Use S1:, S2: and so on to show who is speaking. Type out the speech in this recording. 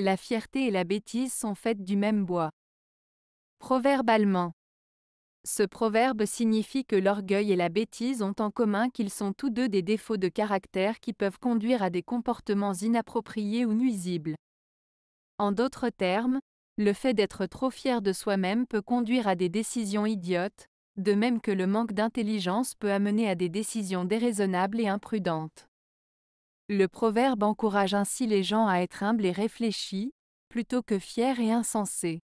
S1: La fierté et la bêtise sont faites du même bois. Proverbe allemand. Ce proverbe signifie que l'orgueil et la bêtise ont en commun qu'ils sont tous deux des défauts de caractère qui peuvent conduire à des comportements inappropriés ou nuisibles. En d'autres termes, le fait d'être trop fier de soi-même peut conduire à des décisions idiotes, de même que le manque d'intelligence peut amener à des décisions déraisonnables et imprudentes. Le proverbe encourage ainsi les gens à être humbles et réfléchis, plutôt que fiers et insensés.